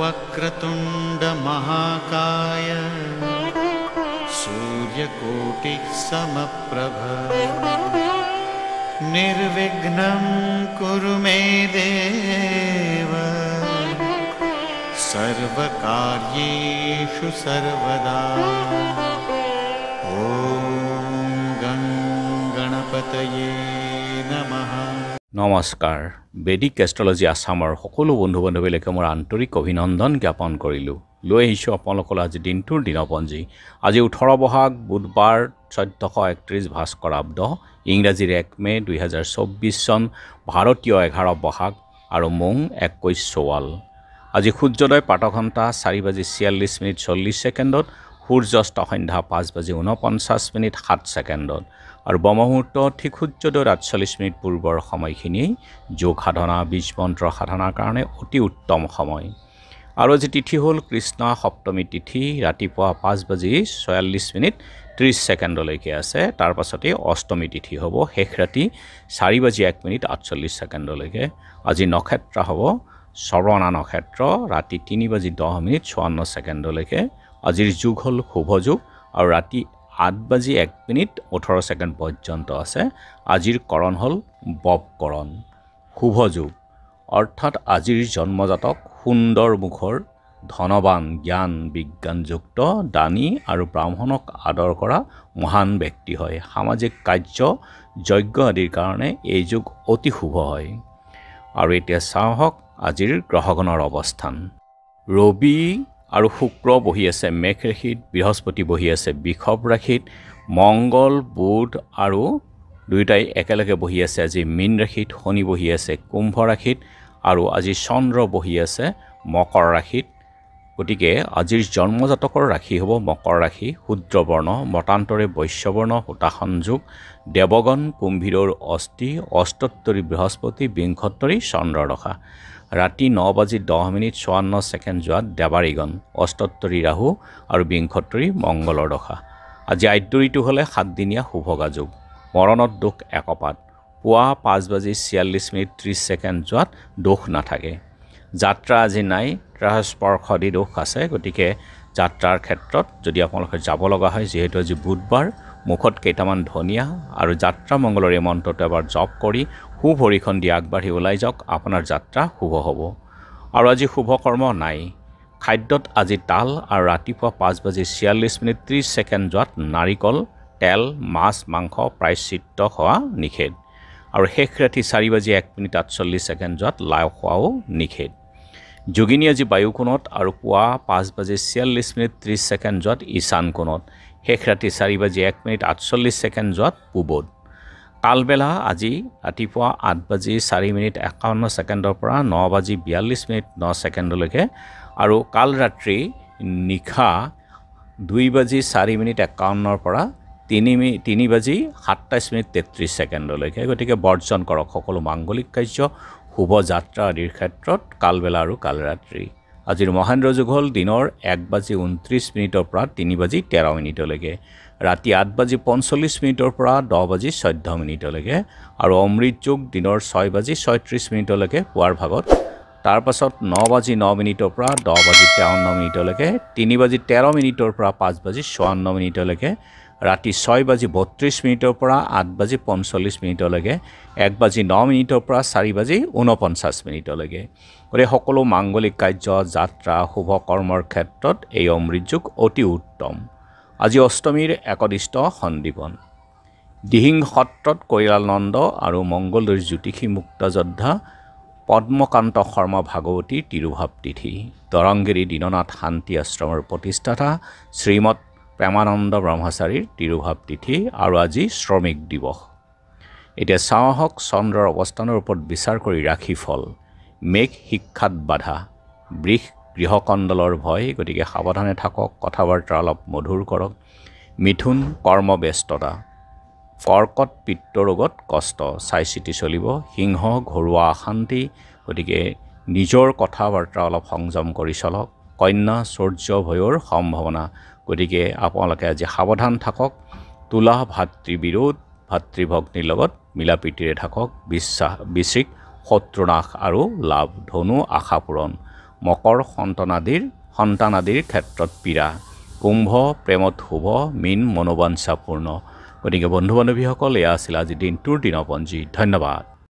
वक्रतुण्डमहाकाय समप्रभ निर्विघ्नं कुरु मे देव सर्वकार्येषु सर्वदा নমস্কাৰ বেদিক এষ্ট্ৰলজি আছামৰ সকলো বন্ধু বান্ধৱীলৈকে মোৰ আন্তৰিক অভিনন্দন জ্ঞাপন কৰিলোঁ লৈ আহিছোঁ আপোনালোকলৈ আজি দিনটোৰ দিনপঞ্জী আজি ওঠৰ বহাগ বুধবাৰ চৈধ্যশ একত্ৰিছ ভাস্কৰাব্দ ইংৰাজীৰ এক মে' দুহেজাৰ চৌব্বিছ চন ভাৰতীয় এঘাৰ বহাগ আৰু মৌ একৈছ চৌৱাল আজি সূৰ্যোদয় পাতঘণ্টা চাৰি বাজি ছিয়াল্লিছ মিনিট চল্লিছ ছেকেণ্ডত সূৰ্যস্ত সন্ধ্যা পাঁচ বাজি ঊনপঞ্চাছ মিনিট সাত ছেকেণ্ডত আৰু ব্ৰহ্মমুহূৰ্ত ঠিক সূৰ্যোদয়ৰ আঠচল্লিছ মিনিট পূৰ্বৰ সময়খিনি যোগ সাধনা বীজ মন্ত্ৰ সাধনাৰ কাৰণে অতি উত্তম সময় আৰু আজি তিথি হ'ল কৃষ্ণ সপ্তমী তিথি ৰাতিপুৱা পাঁচ বাজি ছয়াল্লিছ মিনিট ত্ৰিছ ছেকেণ্ডলৈকে আছে তাৰ পাছতেই অষ্টমী তিথি হ'ব শেষ ৰাতি চাৰি বাজি এক মিনিট আঠচল্লিছ ছেকেণ্ডলৈকে আজি নক্ষত্ৰ হ'ব স্বৰণা নক্ষত্ৰ ৰাতি তিনি বাজি দহ মিনিট চৌৱন্ন ছেকেণ্ডলৈকে আজিৰ যুগ হ'ল শুভ যুগ আৰু ৰাতি আঠ বাজি এক মিনিট ওঠৰ ছেকেণ্ড পৰ্যন্ত আছে আজিৰ কৰণ হ'ল বৱকৰণ শুভ যুগ অৰ্থাৎ আজিৰ জন্মজাতক সুন্দৰ মুখৰ ধনবান জ্ঞান বিজ্ঞানযুক্ত দানী আৰু ব্ৰাহ্মণক আদৰ কৰা মহান ব্যক্তি হয় সামাজিক কাৰ্য যজ্ঞ আদিৰ কাৰণে এই যুগ অতি শুভ হয় আৰু এতিয়া চাওঁ হওক আজিৰ গ্ৰহগণৰ অৱস্থান ৰবি আৰু শুক্ৰ বহি আছে মেঘ ৰাশিত বৃহস্পতি বহি আছে বিষভ ৰাশিত মংগল বুধ আৰু দুয়োটাই একেলগে বহি আছে আজি মীন ৰাশিত শনি বহি আছে কুম্ভ ৰাশিত আৰু আজি চন্দ্ৰ বহি আছে মকৰ ৰাশিত গতিকে আজিৰ জন্মজাতকৰ ৰাশি হ'ব মকৰ ৰাশি শুদ্ৰবৰ্ণ মতান্তৰে বৈশ্যবৰ্ণ সূতাসংযোগ দেৱগণ কুম্ভীৰৰ অস্থি অষ্টোত্তৰী বৃহস্পতি বিংশোত্তৰী চন্দ্ৰদশা ৰাতি ন বাজি দহ মিনিট চৌৱন্ন ছেকেণ্ড যোৱাত দেৱাৰীগণ অষ্টোত্তৰী ৰাহু আৰু বিংশোত্তৰী মংগলৰ দশা আজি আদ্যৰিটো হ'লে সাতদিনীয়া শুভগাযোগ মৰণত দুখ একপাত পুৱা পাঁচ বাজি ছিয়াল্লিছ মিনিট ত্ৰিছ ছেকেণ্ড যোৱাত দুখ নাথাকে যাত্ৰা আজি নাই আল্ট্ৰা স্পৰ্শ আদি দোষ আছে গতিকে যাত্ৰাৰ ক্ষেত্ৰত যদি আপোনালোকে যাব লগা হয় যিহেতু আজি বুধবাৰ মুখত কেইটামান ধনিয়া আৰু যাত্ৰা মংগলৰ এই মন্ত্ৰটো এবাৰ জপ কৰি সু ভৰিখন দি আগবাঢ়ি ওলাই যাওক আপোনাৰ যাত্ৰা শুভ হ'ব আৰু আজি শুভকৰ্ম নাই খাদ্যত আজি তাল আৰু ৰাতিপুৱা পাঁচ বাজি ছিয়াল্লিছ মিনিট ত্ৰিছ ছেকেণ্ড যোৱাত নাৰিকল তেল মাছ মাংস প্ৰায়চিত্ৰ খোৱা নিষেধ আৰু শেষ ৰাতি চাৰি বাজি এক মিনিট আঠচল্লিছ ছেকেণ্ড যোৱাত লাও খোৱাও নিষেধ যোগিনী আজি বায়ুকোণত আৰু পুৱা পাঁচ বাজি ছিয়াল্লিছ মিনিট ত্ৰিছ ছেকেণ্ড যোৱাত ঈশান কোণত শেষ ৰাতি চাৰি বাজি এক মিনিট আঠচল্লিছ ছেকেণ্ড যোৱাত পূবত কালবেলা আজি ৰাতিপুৱা আঠ বাজি চাৰি মিনিট একাৱন্ন ছেকেণ্ডৰ পৰা ন বাজি বিয়াল্লিছ মিনিট ন ছেকেণ্ডলৈকে আৰু কাল ৰাতি নিশা দুই বাজি চাৰি মিনিট একাৱন্নৰ পৰা তিনি মি তিনি বাজি সাতাইছ মিনিট তেত্ৰিছ ছেকেণ্ডলৈকে গতিকে বৰ্জন কৰক সকলো মাংগলিক কাৰ্য শুভ যাত্ৰা আদিৰ ক্ষেত্ৰত কালবেলা আৰু কালৰাত্ৰি আজিৰ মহেন্দ্ৰ যুগ হ'ল দিনৰ এক বাজি ঊনত্ৰিছ মিনিটৰ পৰা তিনি বাজি তেৰ মিনিটলৈকে ৰাতি আঠ বাজি পঞ্চল্লিছ মিনিটৰ পৰা দহ বাজি চৈধ্য মিনিটলৈকে আৰু অমৃত যুগ দিনৰ ছয় বাজি ছয়ত্ৰিছ মিনিটলৈকে পুৱাৰ ভাগত তাৰপাছত ন বাজি ন মিনিটৰ পৰা দহ বাজি তেৱন্ন মিনিটলৈকে তিনি বাজি তেৰ মিনিটৰ পৰা পাঁচ বাজি চৌৱন্ন মিনিটলৈকে ৰাতি ছয় বাজি বত্ৰিছ মিনিটৰ পৰা আঠ বাজি পঞ্চল্লিছ মিনিটলৈকে এক বাজি ন মিনিটৰ পৰা চাৰি বাজি ঊনপঞ্চাছ মিনিটলৈকে গতিকে সকলো মাংগলিক কাৰ্য যাত্ৰা শুভকৰ্মৰ ক্ষেত্ৰত এই অমৃতযোগ অতি উত্তম আজি অষ্টমীৰ একদিষ্ট সন্দীপন দিহিং সত্ৰত কৈলানন্দ আৰু মংগলদৈৰ জ্যোতিষী মুক্তযোদ্ধা পদ্মকান্ত শৰ্মা ভাগৱতীৰ তিৰুভাৱ তিথি দৰংগিৰি দীননাথ শান্তি আশ্ৰমৰ প্ৰতিষ্ঠাতা শ্ৰীমদ প্ৰেমানন্দ ব্ৰহ্মচাৰীৰ তিৰুভাৱ তিথি আৰু আজি শ্ৰমিক দিৱস এতিয়া চাওঁ আহক চন্দ্ৰৰ অৱস্থানৰ ওপৰত বিচাৰ কৰি ৰাখি ফল মেঘ শিক্ষাত বাধা বৃষ গৃহকণ্ডলৰ ভয় গতিকে সাৱধানে থাকক কথা বাৰ্তা অলপ মধুৰ কৰক মিথুন কৰ্মব্যস্ততা কৰ্কট পিত্তৰোগত কষ্ট চাই চিতি চলিব সিংহ ঘৰুৱা অশান্তি গতিকে নিজৰ কথা বাৰ্তা অলপ সংযম কৰি চলক কন্যা চৌৰ্য ভয়ৰ সম্ভাৱনা গতিকে আপোনালোকে আজি সাৱধান থাকক তোলা ভাতৃ বিৰোধ ভাতৃ ভগ্নীৰ লগত মিলা প্ৰীতিৰে থাকক বিশ্বাস বিশ্বিক শত্ৰুনাশ আৰু লাভ ধনু আশা পূৰণ মকৰ সন্তান আদিৰ সন্তান আদিৰ ক্ষেত্ৰত পীড়া কুম্ভ প্ৰেমত শুভ মীন মনোবাঞ্ছাপূৰ্ণ গতিকে বন্ধু বান্ধৱীসকল এয়া আছিল আজি দিনটোৰ দিনপঞ্জী ধন্যবাদ